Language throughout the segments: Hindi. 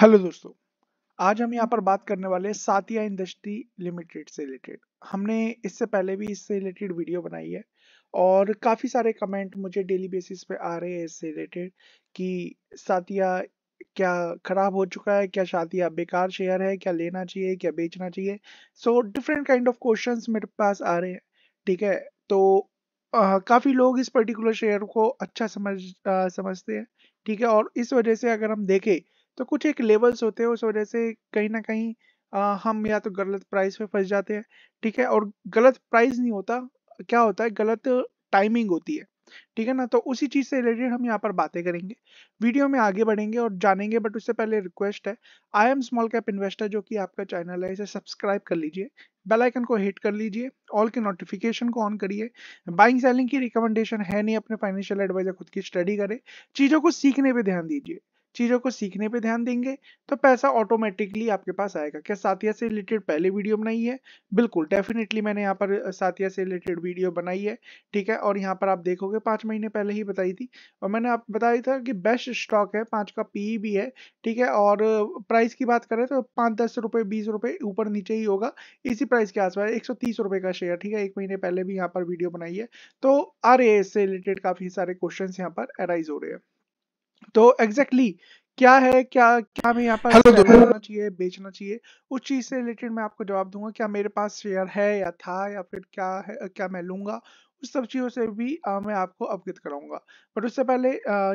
हेलो दोस्तों आज हम यहाँ पर बात करने वाले सातिया इंडस्ट्री लिमिटेड से रिलेटेड हमने इससे पहले भी इससे रिलेटेड वीडियो बनाई है और काफ़ी सारे कमेंट मुझे डेली बेसिस पे आ रहे हैं इससे रिलेटेड कि सातिया क्या खराब हो चुका है क्या सातिया बेकार शेयर है क्या लेना चाहिए क्या बेचना चाहिए so different kind of question मेरे पास आ रहे हैं ठीक है तो काफ़ी लोग इस पर्टिकुलर शेयर को अच्छा समझ आ, समझते हैं ठीक है और इस वजह से अगर हम देखें तो कुछ एक लेवल्स होते हैं उस वजह से कहीं ना कहीं आ, हम या तो गलत प्राइस पे फंस जाते हैं ठीक है और गलत प्राइस नहीं होता क्या होता है गलत टाइमिंग होती है ठीक है ना तो उसी चीज से रिलेटेड हम यहाँ पर बातें करेंगे वीडियो में आगे बढ़ेंगे और जानेंगे बट उससे पहले रिक्वेस्ट है I am small cap investor जो कि आपका चैनल है इसे सब्सक्राइब कर लीजिए बेल आइकन को हिट कर लीजिए ऑल के नोटिफिकेशन को ऑन करिए बाइंग सेलिंग की रिकमेंडेशन है नहीं अपने फाइनेंशियल एडवाइजर खुद की स्टडी करें चीज़ों को सीखने पर ध्यान दीजिए चीज़ों को सीखने पे ध्यान देंगे तो पैसा ऑटोमेटिकली आपके पास आएगा क्या साथिया से रिलेटेड पहले वीडियो बनाई है बिल्कुल डेफिनेटली मैंने यहाँ पर साथिया से रिलेटेड वीडियो बनाई है ठीक है और यहाँ पर आप देखोगे पांच महीने पहले ही बताई थी और मैंने आप बताया था कि बेस्ट स्टॉक है पांच का पी e भी है ठीक है और प्राइस की बात करें तो पाँच दस रुपये बीस रुपए ऊपर नीचे ही होगा इसी प्राइस के आसपास एक सौ तीस रुपये का शेयर ठीक है एक महीने पहले भी यहाँ पर वीडियो बनाई है तो आर से रिलेटेड काफ़ी सारे क्वेश्चन यहाँ पर अराइज हो रहे हैं तो एग्जैक्टली exactly, क्या है क्या क्या हमें यहाँ पर करना चाहिए बेचना चाहिए उस चीज से रिलेटेड मैं आपको जवाब दूंगा क्या मेरे पास शेयर है या था या फिर क्या है क्या मैं लूंगा उस सब चीज़ों से भी आ, मैं आपको अवगत कराऊंगा बट उससे पहले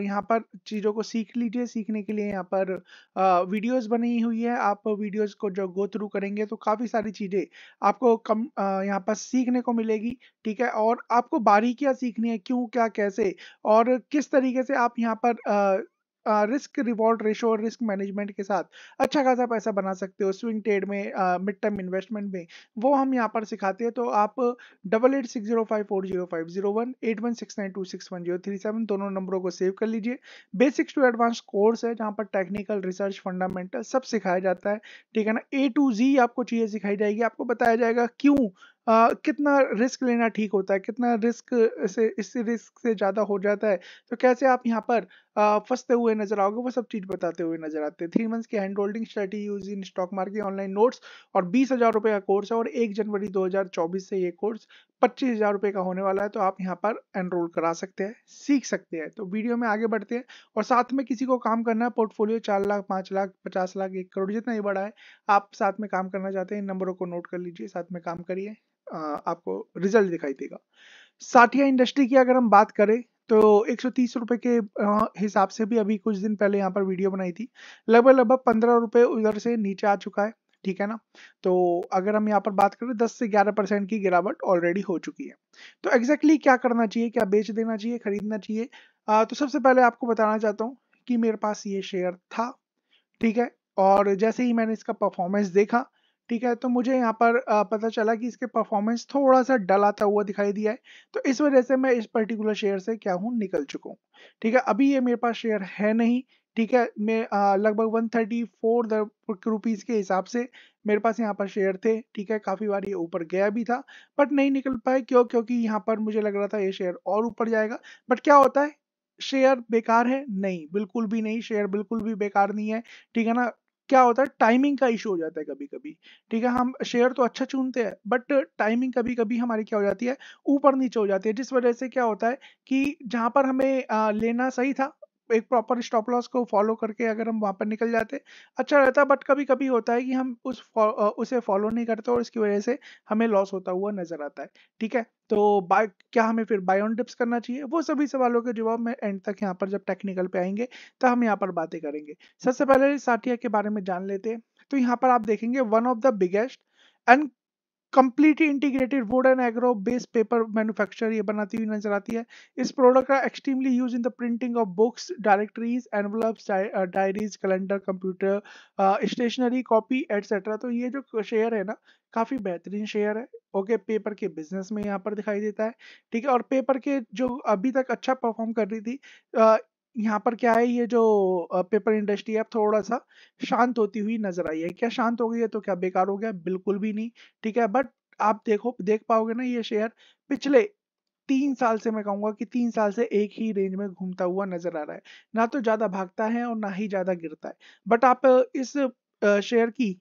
यहाँ पर चीज़ों को सीख लीजिए सीखने के लिए यहाँ पर आ, वीडियोस बनी हुई है आप वीडियोस को जो गो थ्रू करेंगे तो काफ़ी सारी चीज़ें आपको कम यहाँ पर सीखने को मिलेगी ठीक है और आपको बारीकियां सीखनी है क्यों क्या कैसे और किस तरीके से आप यहाँ पर आ, रिस्क रिवॉर्ड रेशो और रिस्क मैनेजमेंट के साथ अच्छा खासा पैसा बना सकते हो स्विंग ट्रेड में मिड टर्म इन्वेस्टमेंट में वो हम यहाँ पर सिखाते हैं तो आप double eight six zero five four zero five zero one eight one six nine two six one zero three seven दोनों नंबरों को सेव कर लीजिए बेसिक्स टू एडवांस कोर्स है जहाँ पर टेक्निकल रिसर्च फंडामेंटल सब सिखाया जाता है ठीक है ना ए टू जी आपको चीज़ें सिखाई जाएगी आपको बताया जाएगा क्यों Uh, कितना रिस्क लेना ठीक होता है कितना रिस्क से इस रिस्क से ज़्यादा हो जाता है तो कैसे आप यहाँ पर फंसते हुए नजर आओगे वो सब चीज बताते हुए नजर आते हैं थ्री मंथ्स की hand holding strategy use in stock market online notes और बीस हजार रुपये का कोर्स है और एक जनवरी 2024 से ये कोर्स पच्चीस हजार रुपये का होने वाला है तो आप यहाँ पर एनरोल करा सकते हैं सीख सकते हैं तो वीडियो में आगे बढ़ते हैं और साथ में किसी को काम करना है पोर्टफोलियो चार लाख पाँच लाख पचास लाख एक करोड़ जितना ही बड़ा है आप साथ में काम करना चाहते हैं इन नंबरों को नोट कर लीजिए साथ में काम करिए आपको रिजल्ट दिखाई देगा साठिया इंडस्ट्री की अगर हम बात करें तो एक रुपए के हिसाब से भी अभी कुछ दिन पहले यहाँ पर वीडियो बनाई थी लगभग लगभग पंद्रह रुपए उधर से नीचे आ चुका है ठीक है ना तो अगर हम यहाँ पर बात करें 10 से 11 परसेंट की गिरावट ऑलरेडी हो चुकी है तो एग्जैक्टली exactly क्या करना चाहिए क्या बेच देना चाहिए खरीदना चाहिए तो सबसे पहले आपको बताना चाहता हूँ कि मेरे पास ये शेयर था ठीक है और जैसे ही मैंने इसका परफॉर्मेंस देखा ठीक है तो मुझे यहाँ पर पता चला कि इसके परफॉर्मेंस थोड़ा सा डल आता हुआ दिखाई दिया है तो इस वजह से मैं इस पर्टिकुलर शेयर से क्या हूँ निकल चुका हूँ ठीक है अभी ये मेरे पास शेयर है नहीं ठीक है मैं लगभग वन थर्टी फोर रुपीज़ के हिसाब से मेरे पास यहाँ पर शेयर थे ठीक है काफ़ी बार ये ऊपर गया भी था बट नहीं निकल पाए क्यों क्योंकि यहाँ पर मुझे लग रहा था ये शेयर और ऊपर जाएगा बट क्या होता है शेयर बेकार है नहीं बिल्कुल भी नहीं शेयर बिल्कुल भी बेकार नहीं है ठीक है ना क्या होता है टाइमिंग का इशू हो जाता है कभी कभी ठीक है हम शेयर तो अच्छा चुनते हैं बट टाइमिंग कभी कभी हमारी क्या हो जाती है ऊपर नीचे हो जाती है जिस वजह से क्या होता है कि जहां पर हमें लेना सही था एक प्रॉपर स्टॉप लॉस को फॉलो करके अगर हम वहाँ पर निकल जाते अच्छा रहता बट कभी कभी होता है कि हम उस उसे फॉलो नहीं करते और इसकी वजह से हमें लॉस होता हुआ नजर आता है ठीक है तो बाय क्या हमें फिर बाय ऑन डिप्स करना चाहिए वो सभी सवालों के जवाब मैं एंड तक यहाँ पर जब टेक्निकल पे आएंगे तो हम यहाँ पर बातें करेंगे सबसे पहले साठिया के बारे में जान लेते हैं तो यहाँ पर आप देखेंगे one of the biggest and completely integrated wood and agro based paper manufacture ये बनाती हुई नजर आती है इस प्रोडक्ट का extremely use in the printing of books directories envelopes diaries calendar computer stationery copy etcetera तो ये जो शेयर है ना काफ़ी बेहतरीन शेयर है ओके okay, पेपर के बिजनेस में यहाँ पर दिखाई देता है ठीक है और पेपर के जो अभी तक अच्छा परफॉर्म कर रही थी uh, यहाँ पर क्या है ये जो पेपर इंडस्ट्री है थोड़ा सा शांत होती हुई नजर आई है क्या शांत हो गई है तो क्या बेकार हो गया बिल्कुल भी नहीं ठीक है बट आप देखो देख पाओगे ना ये शेयर पिछले तीन साल से मैं कहूंगा कि तीन साल से एक ही रेंज में घूमता हुआ नजर आ रहा है ना तो ज्यादा भागता है और ना ही ज्यादा गिरता है बट आप इस शेयर की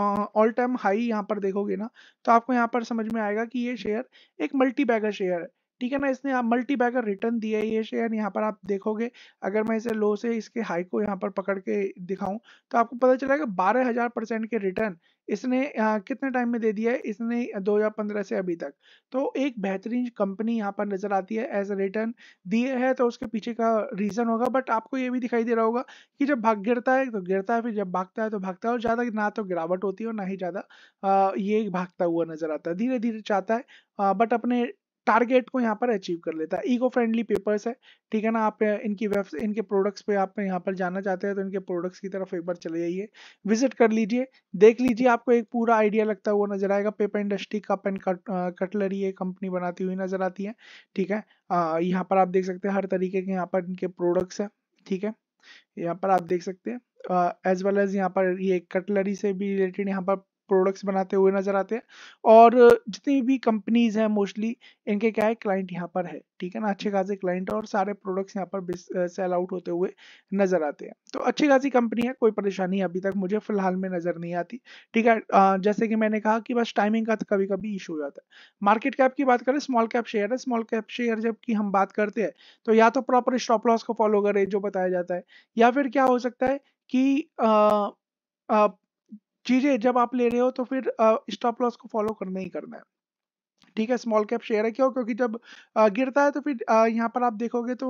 ऑल टाइम हाई यहाँ पर देखोगे ना तो आपको यहाँ पर समझ में आएगा कि ये शेयर एक मल्टी बैगर शेयर है ठीक है ना इसने आप मल्टी बैगर रिटर्न दिया है ये शेयर यहाँ पर आप देखोगे अगर मैं इसे लो से इसके हाई को यहाँ पर पकड़ के दिखाऊं तो आपको पता चलेगा बारह हजार परसेंट के रिटर्न इसने आ, कितने टाइम में दे दिया है इसने 2015 से अभी तक तो एक बेहतरीन कंपनी यहाँ पर नज़र आती है एज रिटर्न दिए है तो उसके पीछे का रीज़न होगा बट आपको ये भी दिखाई दे रहा होगा कि जब भाग गिरता है तो गिरता है फिर जब भागता है तो भागता है और ज़्यादा ना तो गिरावट होती है और ना ही ज़्यादा ये भागता हुआ नज़र आता है धीरे धीरे चाहता है बट अपने टारगेट को यहाँ पर अचीव कर लेता है ईको फ्रेंडली पेपर्स है ठीक है ना आप इनकी वेब इनके प्रोडक्ट्स पे आप यहाँ पर जाना चाहते हैं तो इनके प्रोडक्ट्स की तरफ एक बार चले जाइए विजिट कर लीजिए देख लीजिए आपको एक पूरा आइडिया लगता हुआ नजर आएगा paper industry cup and cutlery ये कंपनी बनाती हुई नजर आती है ठीक है यहाँ पर आप देख सकते हैं हर तरीके के यहाँ पर इनके प्रोडक्ट्स है ठीक है यहाँ पर आप देख सकते हैं एज वेल एज यहाँ पर ये कटलरी से भी रिलेटेड यहाँ पर प्रोडक्ट्स बनाते हुए नजर आते हैं और जितनी भी कंपनीज हैं मोस्टली इनके क्या है क्लाइंट यहाँ पर है ठीक है ना अच्छे खासे क्लाइंट और सारे प्रोडक्ट्स यहाँ पर सेल आउट होते हुए नजर आते हैं तो अच्छी खासी कंपनी है कोई परेशानी अभी तक मुझे फिलहाल में नजर नहीं आती ठीक है जैसे कि मैंने कहा कि बस टाइमिंग का कभी कभी इशू हो जाता है मार्केट कैप की बात करें स्मॉल कैप शेयर है स्मॉल कैप शेयर जब की हम बात करते हैं तो या तो प्रॉपर स्टॉप लॉस को फॉलो करें जो बताया जाता है या फिर क्या हो सकता है कि आ, आ, चीजें जब आप ले रहे हो तो फिर स्टॉप लॉस को फॉलो करना ही करना है ठीक है स्मॉल कैप शेयर है क्यों क्योंकि जब गिरता है तो फिर यहाँ पर आप देखोगे तो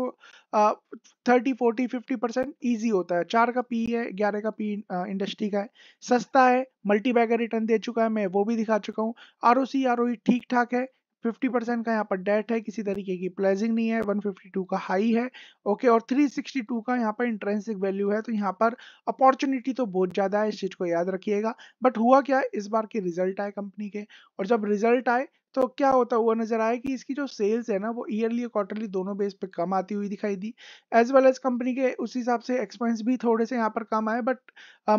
thirty forty fifty percent easy होता है चार का पी है ग्यारह का पी इंडस्ट्री का है सस्ता है मल्टी बैगर रिटर्न दे चुका है मैं वो भी दिखा चुका हूँ R O C R O ठीक ठाक है फिफ्टी परसेंट का यहाँ पर डेट है किसी तरीके की प्लेजिंग नहीं है वन फिफ्टी टू का हाई है ओके और थ्री सिक्सटी टू का यहाँ पर इंट्रेंसिक वैल्यू है तो यहाँ पर अपॉर्चुनिटी तो बहुत ज़्यादा है इस चीज़ को याद रखिएगा बट हुआ क्या इस बार के रिजल्ट आए कंपनी के और जब रिजल्ट आए तो क्या होता हुआ नजर आया कि इसकी जो सेल्स है ना वो ईयरली और क्वार्टरली दोनों बेस पे कम आती हुई दिखाई दी एज वेल एज कंपनी के उस हिसाब से एक्सपेंस भी थोड़े से यहाँ पर कम आए बट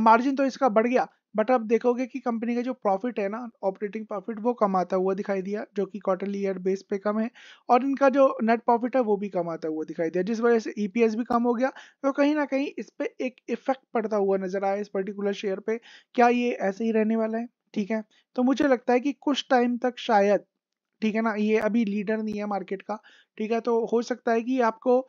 मार्जिन तो इसका बढ़ गया बट आप देखोगे कि कंपनी का जो प्रॉफिट है ना ऑपरेटिंग प्रॉफिट वो कम आता हुआ दिखाई दिया जो कि क्वार्टरली ईयर बेस पे कम है और इनका जो नेट प्रॉफिट है वो भी कम आता हुआ दिखाई दिया जिस वजह से ईपीएस e भी कम हो गया तो कहीं ना कहीं इस पर एक इफेक्ट पड़ता हुआ नजर आया इस पर्टिकुलर शेयर पे क्या ये ऐसे ही रहने वाला है ठीक है तो मुझे लगता है कि कुछ टाइम तक शायद ठीक है ना ये अभी लीडर नहीं है मार्केट का ठीक है तो हो सकता है कि आपको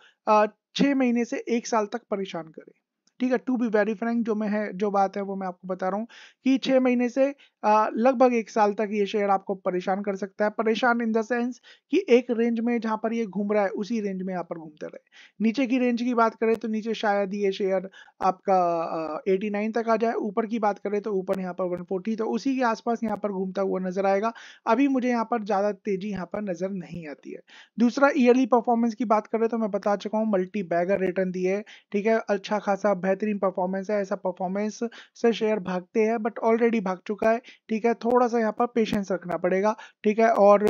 छः महीने से एक साल तक परेशान करे ठीक है टू बी वेरी फ्रेंक जो मैं है जो बात है वो मैं आपको बता रहा हूँ कि छः महीने से लगभग एक साल तक ये शेयर आपको परेशान कर सकता है परेशान इन द सेंस कि एक रेंज में जहाँ पर ये घूम रहा है उसी रेंज में यहाँ पर घूमते रहे नीचे की रेंज की बात करें तो नीचे शायद ये शेयर आपका एटी नाइन तक आ जाए ऊपर की बात करें तो ऊपर यहाँ पर वन फोर्टी तो उसी के आसपास यहाँ पर घूमता हुआ नजर आएगा अभी मुझे यहाँ पर ज़्यादा तेजी यहाँ पर नजर नहीं आती है दूसरा ईयरली परफॉर्मेंस की बात करें तो मैं बता चुका हूँ मल्टी बैगर रिटर्न दिए ठीक है अच्छा खासा बेहतरीन परफॉर्मेंस है ऐसा परफॉर्मेंस से शेयर भागते हैं बट ऑलरेडी भाग चुका है ठीक है थोड़ा सा यहाँ पर पेशेंस रखना पड़ेगा ठीक है और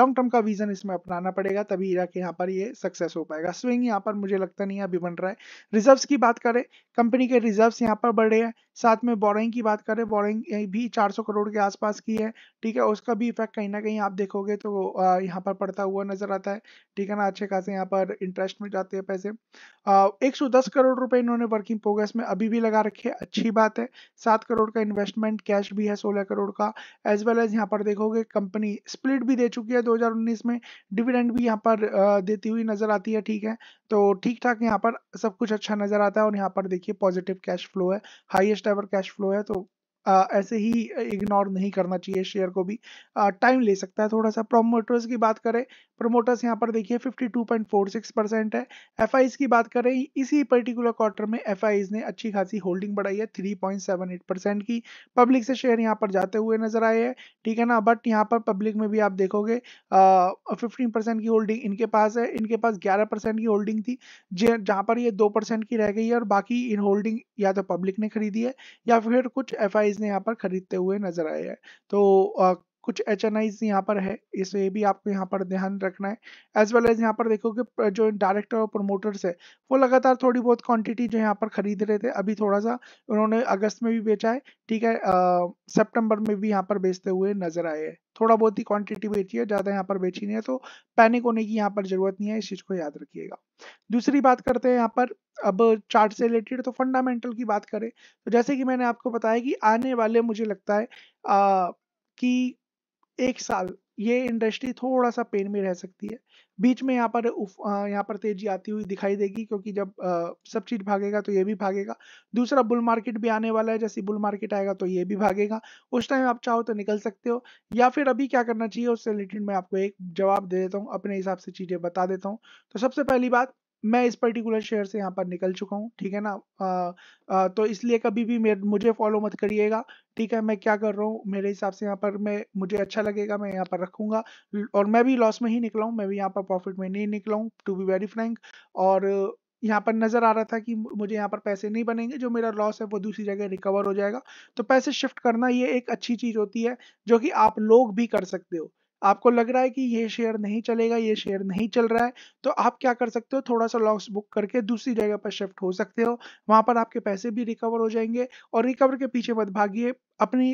लॉन्ग टर्म का विजन इसमें अपनाना पड़ेगा तभी इरा के यहाँ पर ये सक्सेस हो पाएगा स्विंग यहाँ पर मुझे लगता नहीं अभी बन रहा है रिजर्व की बात करें कंपनी के रिजर्व यहाँ पर बढ़े हैं साथ में बोरिंग की बात करें बोरिंग भी 400 करोड़ के आसपास की है ठीक है उसका भी इफेक्ट कहीं ना कहीं आप देखोगे तो यहाँ पर पड़ता हुआ नजर आता है ठीक है ना अच्छे खासे यहाँ पर इंटरेस्ट में जाते हैं पैसे एक करोड़ रुपए इन्होंने वर्क इन प्रोग्रेस में अभी भी लगा रखे अच्छी हम्म। बात है सात करोड़ का इन्वेस्टमेंट कैश भी है सोलह करोड़ का एज वेल एज यहाँ पर देखोगे कंपनी स्प्लिट भी दे चुकी है दो में डिविडेंड भी यहाँ पर देती हुई नजर आती है ठीक है तो ठीक ठाक यहाँ पर सब कुछ अच्छा नजर आता है और यहाँ पर देखिए पॉजिटिव कैश फ्लो है हाइएस्ट एवर कैश फ्लो है तो ऐसे ही इग्नोर नहीं करना चाहिए शेयर को भी टाइम ले सकता है थोड़ा सा प्रोमोटर्स की बात करें प्रोमोटर्स यहाँ पर देखिए 52.46 परसेंट है एफ की बात करें इसी पर्टिकुलर क्वार्टर में एफ ने अच्छी खासी होल्डिंग बढ़ाई है 3.78 परसेंट की पब्लिक से शेयर यहाँ पर जाते हुए नजर आए हैं ठीक है ना बट यहाँ पर पब्लिक में भी आप देखोगे फिफ्टीन परसेंट की होल्डिंग इनके पास है इनके पास ग्यारह परसेंट की होल्डिंग थी जहाँ पर ये दो परसेंट की रह गई है और बाकी इन होल्डिंग या तो पब्लिक ने खरीदी है या फिर कुछ एफ प्राइस ने यहाँ पर खरीदते हुए नजर आए हैं तो कुछ एच एन आईज यहाँ पर है इसे भी आपको यहाँ पर ध्यान रखना है एज वेल एज यहाँ पर देखो कि जो डायरेक्टर और प्रोमोटर्स है वो लगातार थोड़ी बहुत क्वांटिटी जो यहाँ पर खरीद रहे थे अभी थोड़ा सा उन्होंने अगस्त में भी बेचा है ठीक है सितंबर में भी यहाँ पर बेचते हुए नजर आए हैं थोड़ा बहुत ही क्वांटिटी बेची है ज़्यादा यहाँ पर बेची नहीं है तो पैनिक होने की यहाँ पर ज़रूरत नहीं है इस चीज़ को याद रखिएगा दूसरी बात करते हैं यहाँ पर अब चार्ट से रिलेटेड तो फंडामेंटल की बात करें तो जैसे कि मैंने आपको बताया कि आने वाले मुझे लगता है कि एक साल ये इंडस्ट्री थोड़ा सा पेन में रह सकती है बीच में यहाँ पर यहाँ पर तेजी आती हुई दिखाई देगी क्योंकि जब आ, सब चीज भागेगा तो ये भी भागेगा दूसरा बुल मार्केट भी आने वाला है जैसे बुल मार्केट आएगा तो ये भी भागेगा उस टाइम आप चाहो तो निकल सकते हो या फिर अभी क्या करना चाहिए उससे रिलेटेड मैं आपको एक जवाब दे देता हूँ अपने हिसाब से चीजें बता देता हूँ तो सबसे पहली बात मैं इस पर्टिकुलर शेयर से यहाँ पर निकल चुका हूँ ठीक है ना आ, आ, तो इसलिए कभी भी मुझे फॉलो मत करिएगा ठीक है मैं क्या कर रहा हूँ मेरे हिसाब से यहाँ पर मैं मुझे अच्छा लगेगा मैं यहाँ पर रखूंगा और मैं भी लॉस में ही निकला हूँ मैं भी यहाँ पर प्रॉफिट में नहीं निकला हूँ टू बी वेरी फ्रेंक और यहाँ पर नज़र आ रहा था कि मुझे यहाँ पर पैसे नहीं बनेंगे जो मेरा लॉस है वो दूसरी जगह रिकवर हो जाएगा तो पैसे शिफ्ट करना ये एक अच्छी चीज़ होती है जो कि आप लोग भी कर सकते हो आपको लग रहा है कि ये शेयर नहीं चलेगा ये शेयर नहीं चल रहा है तो आप क्या कर सकते हो थोड़ा सा लॉस बुक करके दूसरी जगह पर शिफ्ट हो सकते हो वहां पर आपके पैसे भी रिकवर हो जाएंगे और रिकवर के पीछे मत भागिए अपनी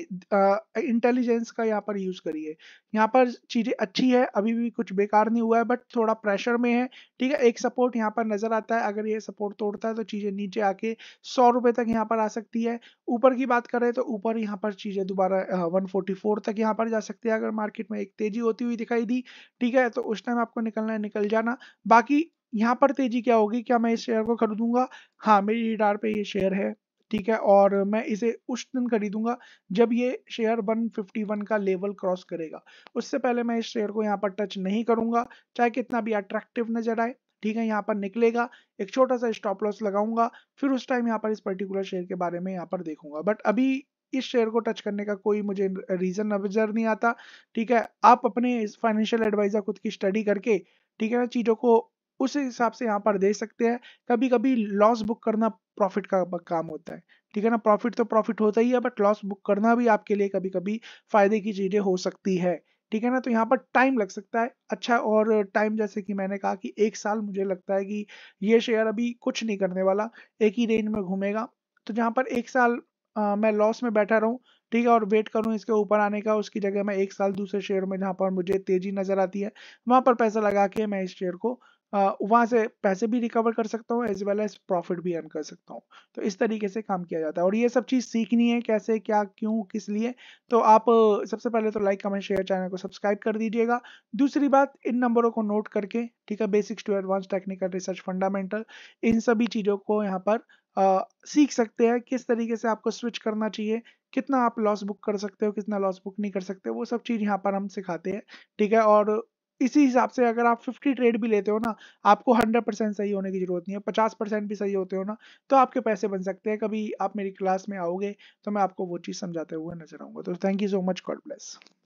इंटेलिजेंस का यहाँ पर यूज करिए यहाँ पर चीजें अच्छी है अभी भी कुछ बेकार नहीं हुआ है बट थोड़ा प्रेशर में है ठीक है एक सपोर्ट यहाँ पर नजर आता है अगर ये सपोर्ट तोड़ता है तो चीजें नीचे आके सौ रुपए तक यहाँ पर आ सकती है ऊपर की बात करें तो ऊपर यहाँ पर चीजें दोबारा वन फोर्टी फोर तक यहाँ पर जा सकती है अगर मार्केट में एक तेजी होती हुई दिखाई दी ठीक है तो उस टाइम आपको निकलना है निकल जाना बाकी यहाँ पर तेजी क्या होगी क्या मैं इस शेयर को खरीदूंगा हाँ मेरी रिडार पे ये शेयर है ठीक है और मैं इसे उस दिन खरीदूंगा जब ये शेयर 151 का लेवल क्रॉस करेगा उससे पहले मैं इस शेयर को यहाँ पर टच नहीं करूंगा चाहे कितना भी अट्रैक्टिव नजर आए ठीक है यहाँ पर निकलेगा एक छोटा सा स्टॉप लॉस लगाऊंगा फिर उस टाइम यहाँ पर इस पर्टिकुलर शेयर के बारे में यहाँ पर देखूंगा बट अभी इस शेयर को टच करने का कोई मुझे रीजन नजर नहीं आता ठीक है आप अपने फाइनेंशियल एडवाइजर खुद की स्टडी करके ठीक है ना चीजों को उस हिसाब से यहाँ पर दे सकते हैं कभी कभी लॉस बुक करना प्रॉफिट का काम होता है ठीक है ना प्रॉफिट तो प्रॉफिट होता ही है बट लॉस बुक करना भी आपके लिए कभी कभी फायदे की चीजें हो सकती है ठीक है ना तो यहाँ पर टाइम लग सकता है अच्छा और टाइम जैसे कि मैंने कहा कि एक साल मुझे लगता है कि ये शेयर अभी कुछ नहीं करने वाला एक ही रेंज में घूमेगा तो जहाँ पर एक साल आ, मैं लॉस में बैठा रहूँ ठीक है और वेट करूँ इसके ऊपर आने का उसकी जगह मैं एक साल दूसरे शेयर में जहाँ पर मुझे तेजी नजर आती है वहां पर पैसा लगा के मैं इस शेयर को वहाँ से पैसे भी रिकवर कर सकता हूँ एज वेल एज प्रॉफिट भी अर्न कर सकता हूँ तो इस तरीके से काम किया जाता है और ये सब चीज़ सीखनी है कैसे क्या क्यों किस लिए तो आप सबसे पहले तो लाइक कमेंट शेयर चैनल को सब्सक्राइब कर दीजिएगा दूसरी बात इन नंबरों को नोट करके ठीक है basics to advance technical research fundamental इन सभी चीज़ों को यहाँ पर आ, सीख सकते हैं किस तरीके से आपको स्विच करना चाहिए कितना आप लॉस बुक कर सकते हो कितना लॉस बुक नहीं कर सकते वो सब चीज़ यहाँ पर हम सिखाते हैं ठीक है और इसी हिसाब से अगर आप 50 ट्रेड भी लेते हो ना आपको 100 परसेंट सही होने की ज़रूरत नहीं है 50 परसेंट भी सही होते हो ना तो आपके पैसे बन सकते हैं कभी आप मेरी क्लास में आओगे तो मैं आपको वो चीज़ समझाते हुए नजर आऊँगा तो thank you so much God bless